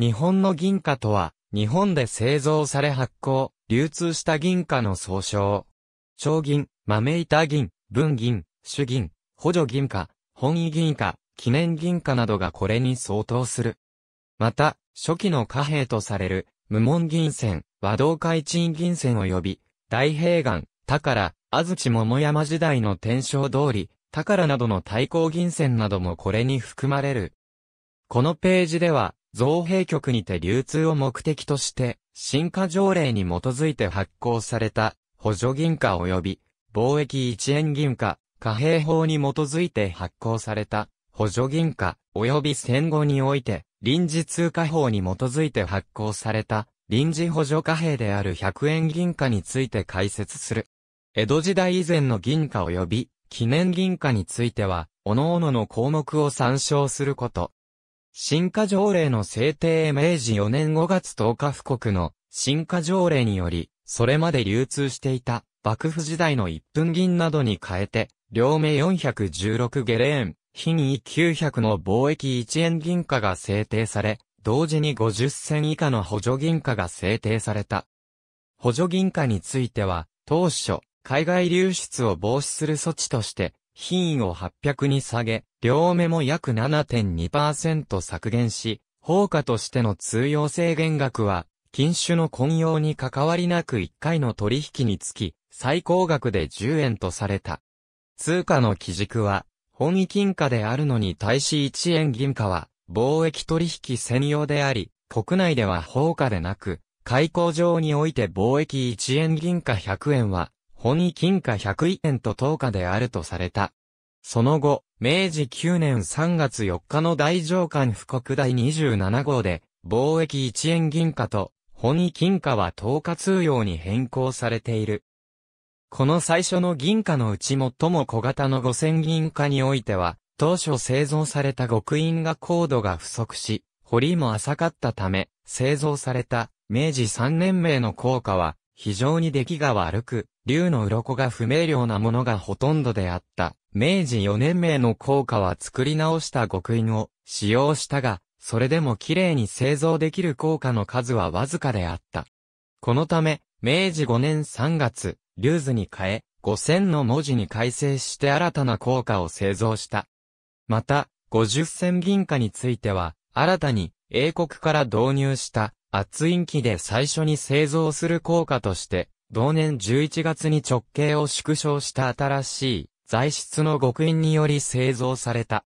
日本の銀貨とは、日本で製造され発行、流通した銀貨の総称。小銀、豆板銀、文銀、主銀、補助銀貨、本位銀貨、記念銀貨などがこれに相当する。また、初期の貨幣とされる、無門銀線、和道会賃銀線及び、大平岩、宝、安土桃山時代の天正通り、宝などの対抗銀線などもこれに含まれる。このページでは、造幣局にて流通を目的として、新貨条例に基づいて発行された補助銀貨及び貿易一円銀貨、貨幣法に基づいて発行された補助銀貨及び戦後において臨時通貨法に基づいて発行された臨時補助貨幣である100円銀貨について解説する。江戸時代以前の銀貨及び記念銀貨については、各々の項目を参照すること。進化条例の制定明治4年5月10日布告の進化条例により、それまで流通していた幕府時代の一分銀などに変えて、両目416ゲレーン、日に900の貿易1円銀貨が制定され、同時に50銭以下の補助銀貨が制定された。補助銀貨については、当初、海外流出を防止する措置として、品位を800に下げ、両目も約7.2%削減し、放火としての通用制限額は、禁酒の混用に関わりなく1回の取引につき、最高額で10円とされた。通貨の基軸は、本位金貨であるのに対し1円銀貨は、貿易取引専用であり、国内では放火でなく、開口上において貿易1円銀貨100円は、本位金貨1 0位円と10日であるとされた。その後、明治9年3月4日の大上官布告第27号で、貿易1円銀貨と本位金貨は10日通用に変更されている。この最初の銀貨のうち最も小型の五千銀貨においては、当初製造された極印が高度が不足し、堀も浅かったため、製造された明治3年名の効果は、非常に出来が悪く、竜の鱗が不明瞭なものがほとんどであった。明治4年名の効果は作り直した極印を使用したが、それでも綺麗に製造できる効果の数はわずかであった。このため、明治5年3月、竜図に変え、5000の文字に改正して新たな効果を製造した。また、50銭銀貨については、新たに英国から導入した厚印機で最初に製造する効果として、同年11月に直径を縮小した新しい材質の極印により製造された。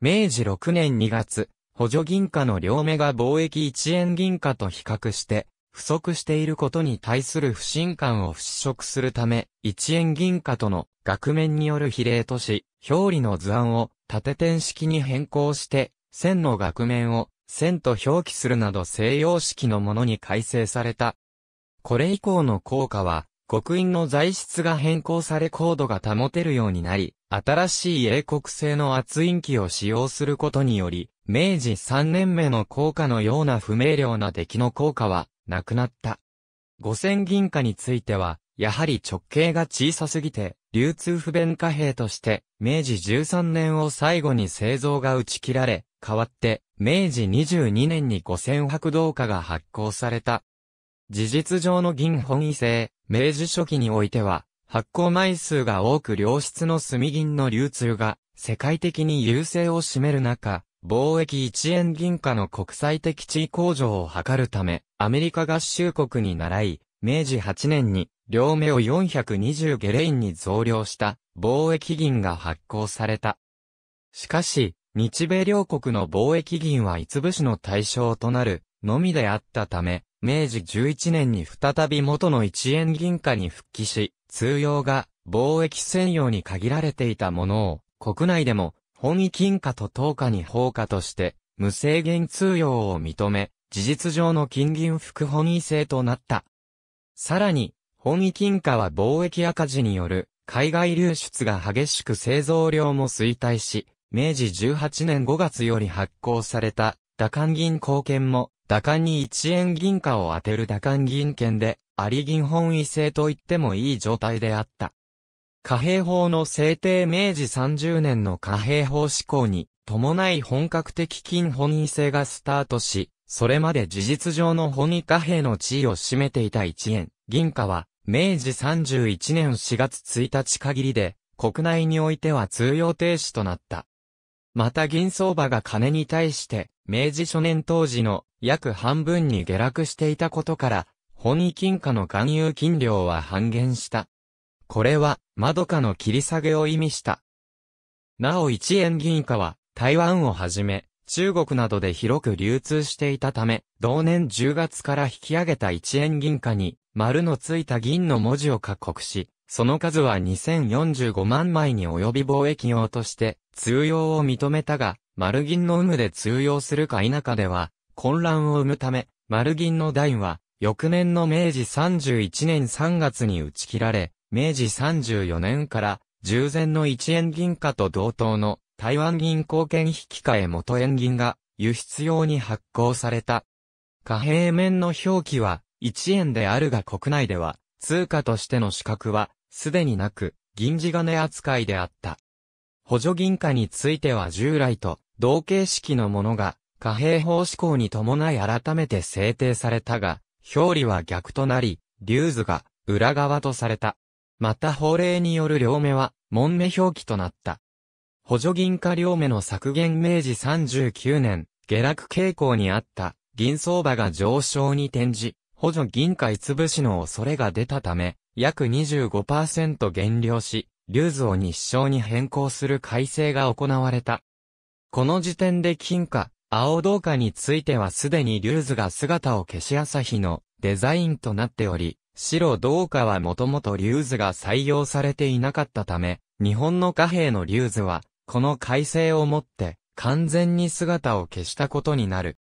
明治6年2月、補助銀貨の両目が貿易1円銀貨と比較して、不足していることに対する不信感を払拭するため、1円銀貨との額面による比例とし、表裏の図案を縦点式に変更して、線の額面を線と表記するなど西洋式のものに改正された。これ以降の効果は、極印の材質が変更され高度が保てるようになり、新しい英国製の圧印機を使用することにより、明治3年目の効果のような不明瞭な出来の効果は、なくなった。五千銀貨については、やはり直径が小さすぎて、流通不便貨幣として、明治13年を最後に製造が打ち切られ、代わって、明治22年に五千白銅貨が発行された。事実上の銀本位制、明治初期においては、発行枚数が多く良質の炭銀の流通が世界的に優勢を占める中、貿易1円銀貨の国際的地位向上を図るため、アメリカ合衆国に倣い、明治8年に両目を420ゲレインに増量した貿易銀が発行された。しかし、日米両国の貿易銀はいつ市の対象となるのみであったため、明治11年に再び元の一円銀貨に復帰し、通用が貿易専用に限られていたものを、国内でも本位金貨と等価に放課として、無制限通用を認め、事実上の金銀副本位制となった。さらに、本位金貨は貿易赤字による海外流出が激しく製造量も衰退し、明治18年5月より発行された、打官銀貢券も、打官に1円銀貨を当てる打官銀券で、あり銀本位制と言ってもいい状態であった。貨幣法の制定明治30年の貨幣法施行に伴い本格的金本位制がスタートし、それまで事実上の本位貨幣の地位を占めていた1円、銀貨は、明治31年4月1日限りで、国内においては通用停止となった。また銀相場が金に対して、明治初年当時の約半分に下落していたことから、本位金貨の含有金量は半減した。これは、窓下の切り下げを意味した。なお1円銀貨は、台湾をはじめ、中国などで広く流通していたため、同年10月から引き上げた1円銀貨に、丸のついた銀の文字を各国し、その数は2045万枚に及び貿易用として通用を認めたが、丸銀の有無で通用するか否かでは、混乱を生むため、丸銀の代は、翌年の明治31年3月に打ち切られ、明治34年から、従前の一円銀貨と同等の台湾銀行券引換元円銀が輸出用に発行された。貨幣面の表記は一円であるが国内では通貨としての資格はすでになく、銀地金扱いであった。補助銀貨については従来と同形式のものが貨幣法施行に伴い改めて制定されたが、表裏は逆となり、竜図が裏側とされた。また法令による両目は門目表記となった。補助銀貨両目の削減明治39年、下落傾向にあった、銀相場が上昇に転じ、補助銀貨潰しの恐れが出たため、約25%減量し、流像を日障に変更する改正が行われた。この時点で金貨、青銅貨についてはすでにー図が姿を消し朝日のデザインとなっており、白銅貨はもともとー図が採用されていなかったため、日本の貨幣のー図は、この改正をもって完全に姿を消したことになる。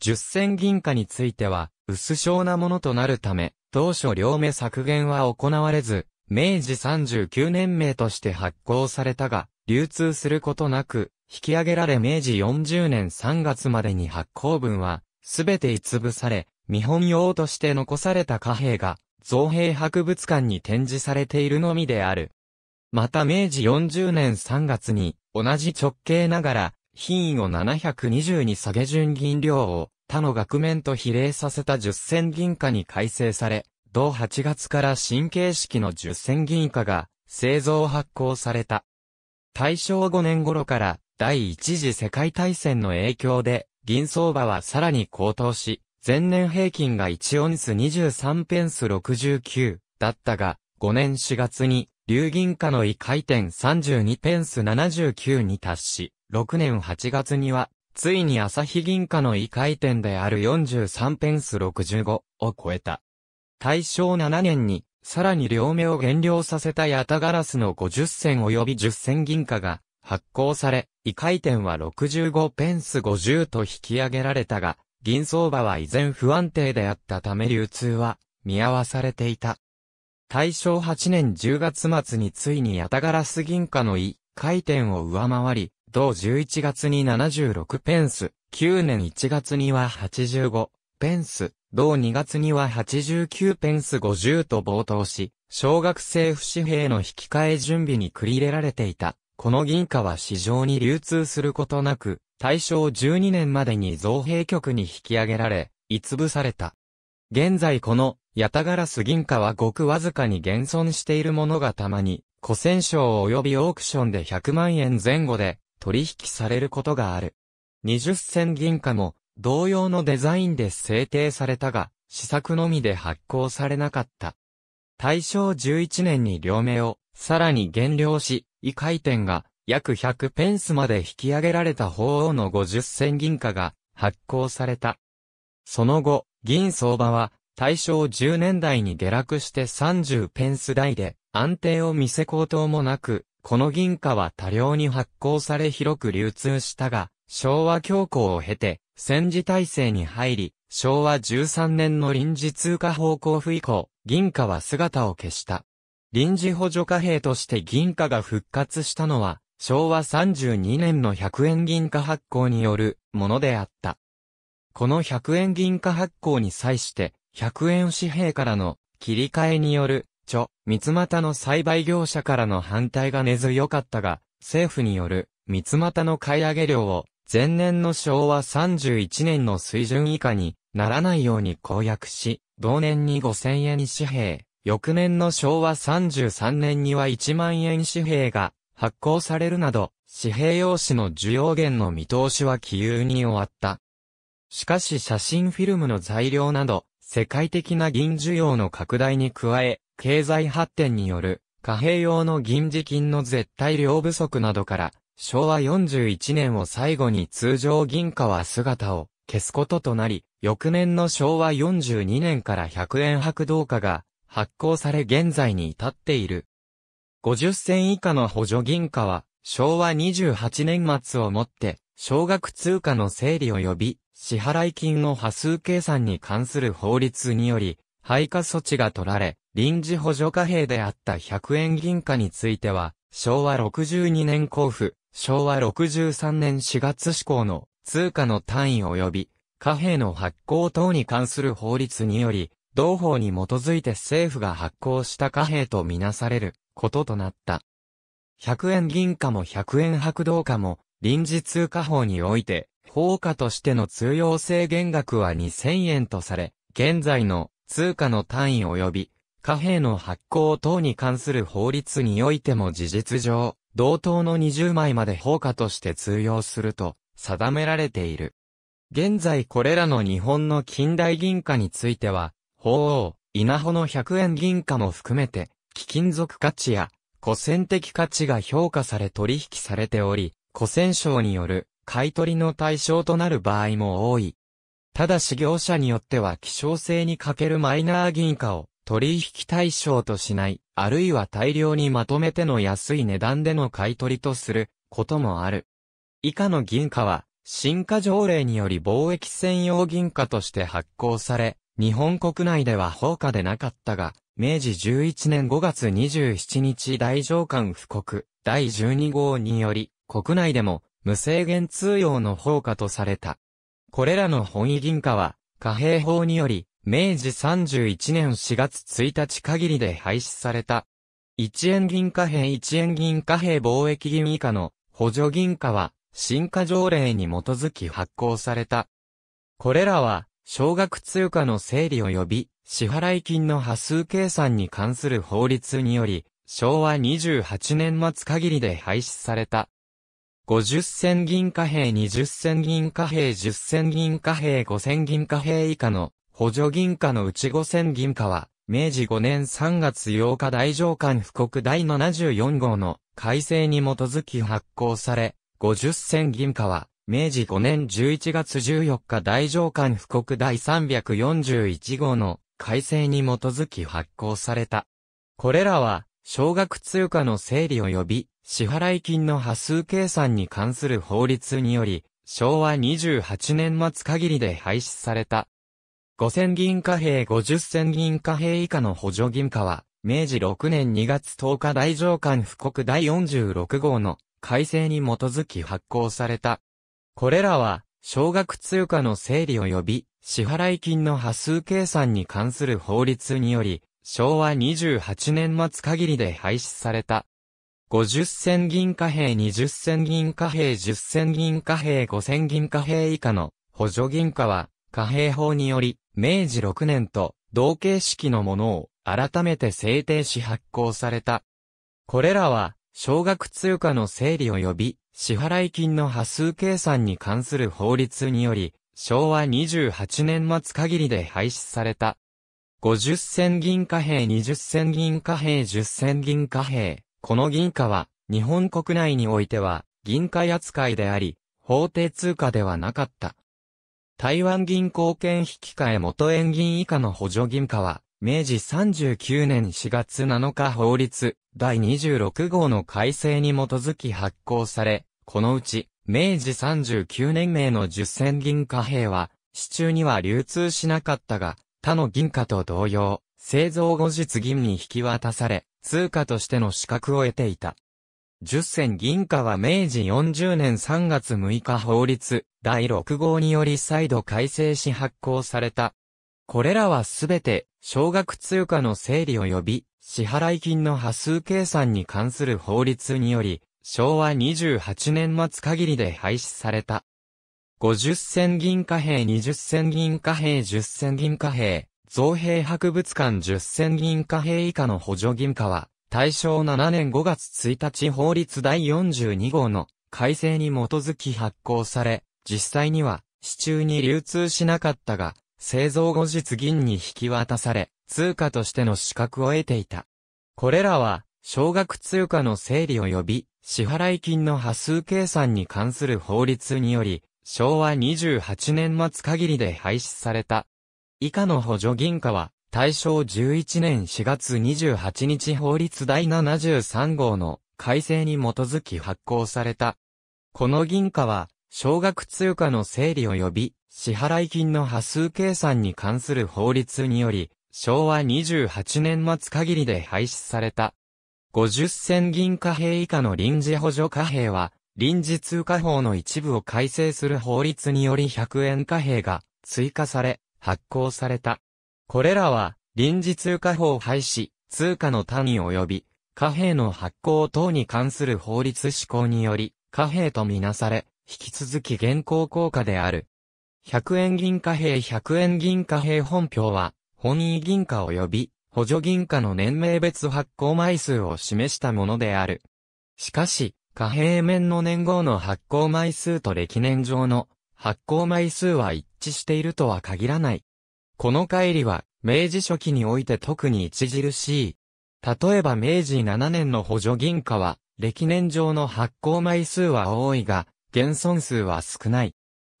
十銭銀貨については、薄小なものとなるため、当初両目削減は行われず、明治39年名として発行されたが、流通することなく、引き上げられ明治40年3月までに発行分は、すべて潰され、見本用として残された貨幣が、造幣博物館に展示されているのみである。また明治40年3月に、同じ直径ながら、品位を720に下げ順銀量を、他の額面と比例させた10銭銀貨に改正され、同8月から新形式の10銭銀貨が製造発行された。大正5年頃から第一次世界大戦の影響で銀相場はさらに高騰し、前年平均が1オンス23ペンス69だったが、5年4月に流銀貨の異回転32ペンス79に達し、6年8月にはついに朝日銀貨の異回転である43ペンス65を超えた。大正7年に、さらに両目を減量させたヤタガラスの50銭及び10銭銀貨が発行され、異回転は65ペンス50と引き上げられたが、銀相場は依然不安定であったため流通は見合わされていた。大正8年10月末についにヤタガラス銀貨の異回転を上回り、同11月に76ペンス、9年1月には85ペンス、同2月には89ペンス50と冒頭し、小学生不紙幣の引き換え準備に繰り入れられていた。この銀貨は市場に流通することなく、大正12年までに造幣局に引き上げられ、いつぶされた。現在この、ヤタガラス銀貨はごくわずかに現存しているものがたまに、古戦賞及びオークションで100万円前後で取引されることがある。20銭銀貨も同様のデザインで制定されたが、試作のみで発行されなかった。大正11年に両目をさらに減量し、異回転が約100ペンスまで引き上げられた法王の50銭銀貨が発行された。その後、銀相場は大正10年代に下落して30ペンス台で安定を見せ高騰もなくこの銀貨は多量に発行され広く流通したが、昭和恐慌を経て、戦時体制に入り、昭和13年の臨時通貨方向府以降、銀貨は姿を消した。臨時補助貨幣として銀貨が復活したのは、昭和32年の100円銀貨発行によるものであった。この100円銀貨発行に際して、100円紙幣からの切り替えによる三股の栽培業者からの反対が根強かったが、政府による三股の買い上げ量を前年の昭和31年の水準以下にならないように公約し、同年に5000円紙幣、翌年の昭和33年には1万円紙幣が発行されるなど、紙幣用紙の需要源の見通しは気有に終わった。しかし写真フィルムの材料など、世界的な銀需要の拡大に加え、経済発展による貨幣用の銀次金の絶対量不足などから、昭和41年を最後に通常銀貨は姿を消すこととなり、翌年の昭和42年から100円白銅貨が発行され現在に至っている。50銭以下の補助銀貨は、昭和28年末をもって、少額通貨の整理及び、支払い金の波数計算に関する法律により、配下措置が取られ、臨時補助貨幣であった100円銀貨については、昭和62年交付、昭和63年4月施行の通貨の単位及び貨幣の発行等に関する法律により、同法に基づいて政府が発行した貨幣とみなされることとなった。100円銀貨も100円白銅貨も臨時通貨法において、法貨としての通用制限額は2000円とされ、現在の通貨の単位及び貨幣の発行等に関する法律においても事実上、同等の20枚まで放火として通用すると定められている。現在これらの日本の近代銀貨については、法王、稲穂の100円銀貨も含めて、貴金属価値や古銭的価値が評価され取引されており、古銭商による買取の対象となる場合も多い。ただし業者によっては希少性に欠けるマイナー銀貨を取引対象としない、あるいは大量にまとめての安い値段での買い取りとすることもある。以下の銀貨は、新貨条例により貿易専用銀貨として発行され、日本国内では放火でなかったが、明治11年5月27日大上官布告第12号により、国内でも無制限通用の放火とされた。これらの本位銀貨は、貨幣法により、明治31年4月1日限りで廃止された。1円銀貨幣1円銀貨幣貿易銀以下の補助銀貨は、進化条例に基づき発行された。これらは、小額通貨の整理及び、支払金の波数計算に関する法律により、昭和28年末限りで廃止された。50銭銀貨幣20銭銀貨幣10銭銀貨幣5銭銀貨幣以下の補助銀貨の内五千銀貨は、明治5年3月8日大上官布告第74号の改正に基づき発行され、50銭銀貨は、明治5年11月14日大上官布告第341号の改正に基づき発行された。これらは、少額通貨の整理及び、支払金の波数計算に関する法律により、昭和28年末限りで廃止された5000銀貨幣50千銀貨幣以下の補助銀貨は、明治6年2月10日大上官布告第46号の改正に基づき発行された。これらは、少額通貨の整理及び、支払金の波数計算に関する法律により、昭和28年末限りで廃止された。50銭銀貨幣20銭銀貨幣10銭銀貨幣5銭銀貨幣以下の補助銀貨は貨幣法により明治6年と同形式のものを改めて制定し発行された。これらは、少額通貨の整理及び、支払金の波数計算に関する法律により、昭和28年末限りで廃止された。50銭銀貨幣20銭銀貨幣10銭銀貨幣。この銀貨は、日本国内においては、銀貨扱いであり、法定通貨ではなかった。台湾銀行券引換元円銀以下の補助銀貨は、明治39年4月7日法律第26号の改正に基づき発行され、このうち、明治39年名の10銭銀貨幣は、市中には流通しなかったが、他の銀貨と同様、製造後日銀に引き渡され、通貨としての資格を得ていた。10銭銀貨は明治40年3月6日法律第6号により再度改正し発行された。これらはすべて、小額通貨の整理及び、支払金の波数計算に関する法律により、昭和28年末限りで廃止された。50銭銀貨幣20銭銀貨幣10銭銀貨幣、造幣博物館10銭銀貨幣以下の補助銀貨は、大正7年5月1日法律第42号の改正に基づき発行され、実際には、市中に流通しなかったが、製造後日銀に引き渡され、通貨としての資格を得ていた。これらは、少額通貨の整理及び、支払金の波数計算に関する法律により、昭和28年末限りで廃止された。以下の補助銀貨は、大正11年4月28日法律第73号の改正に基づき発行された。この銀貨は、少額通貨の整理及び、支払金の波数計算に関する法律により、昭和28年末限りで廃止された。50銭銀貨幣以下の臨時補助貨幣は、臨時通貨法の一部を改正する法律により100円貨幣が追加され、発行された。これらは、臨時通貨法廃止、通貨の単位及び、貨幣の発行等に関する法律施行により、貨幣とみなされ、引き続き現行効果である。100円銀貨幣100円銀貨幣本票は、本位銀貨及び補助銀貨の年名別発行枚数を示したものである。しかし、貨幣面の年号の発行枚数と歴年上の発行枚数は一致しているとは限らない。この帰りは、明治初期において特に著しい。例えば明治7年の補助銀貨は、歴年上の発行枚数は多いが、減損数は少ない。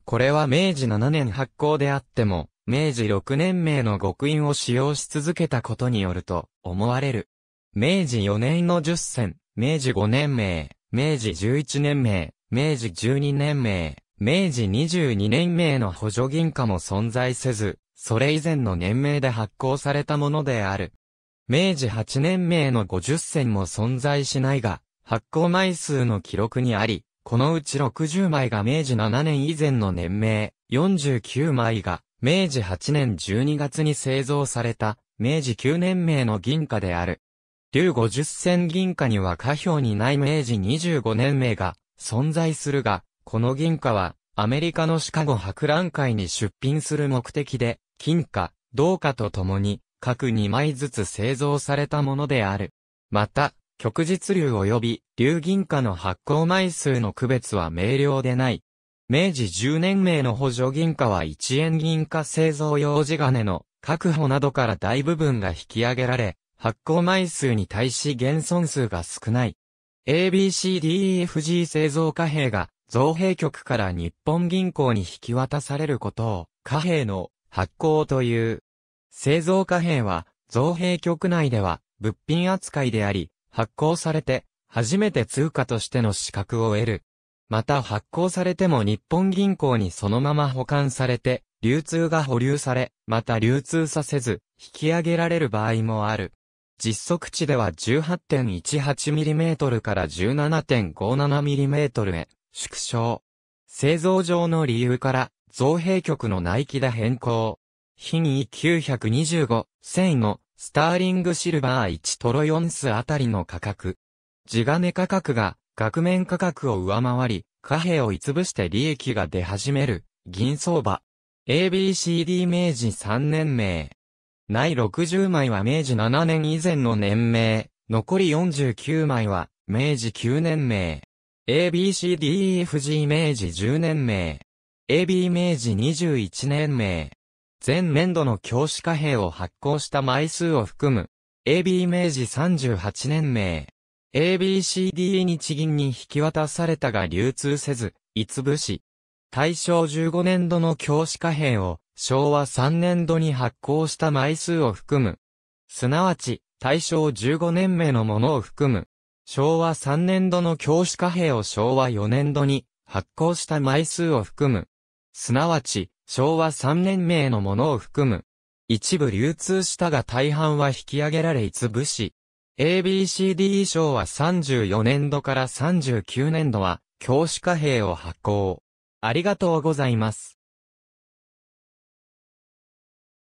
これは明治7年発行であっても、明治6年名の極印を使用し続けたことによると思われる。明治4年の10銭、明治5年名、明治11年名、明治12年名、明治22年名の補助銀貨も存在せず、それ以前の年名で発行されたものである。明治8年名の50銭も存在しないが、発行枚数の記録にあり、このうち60枚が明治7年以前の年名、49枚が明治8年12月に製造された、明治9年名の銀貨である。竜50銭銀貨には下表にない明治25年名が存在するが、この銀貨はアメリカのシカゴ博覧会に出品する目的で、金貨、銅貨とともに、各2枚ずつ製造されたものである。また、旭日流及び流銀貨の発行枚数の区別は明瞭でない。明治10年名の補助銀貨は1円銀貨製造用地金の確保などから大部分が引き上げられ、発行枚数に対し減損数が少ない。ABCDEFG 製造貨幣が造幣局から日本銀行に引き渡されることを貨幣の発行という。製造貨幣は造幣局内では物品扱いであり、発行されて初めて通貨としての資格を得る。また発行されても日本銀行にそのまま保管されて、流通が保留され、また流通させず、引き上げられる場合もある。実測値では 18.18mm から 17.57mm へ。縮小。製造上の理由から、造幣局の内キだ変更。品位925、1005、スターリングシルバー1トロ4スあたりの価格。地金価格が、額面価格を上回り、貨幣をぶして利益が出始める、銀相場。ABCD 明治3年名。内60枚は明治7年以前の年名。残り49枚は、明治9年名。ABCDEFG 明治10年名。AB 明治21年名。前年度の教師貨幣を発行した枚数を含む。AB 明治38年名。ABCD 日銀に引き渡されたが流通せず、つぶ市。大正15年度の教師貨幣を昭和3年度に発行した枚数を含む。すなわち、大正15年目のものを含む。昭和3年度の教師貨幣を昭和4年度に発行した枚数を含む。すなわち、昭和3年名のものを含む。一部流通したが大半は引き上げられ一部し。ABCD 賞は34年度から39年度は、教師貨幣を発行。ありがとうございます。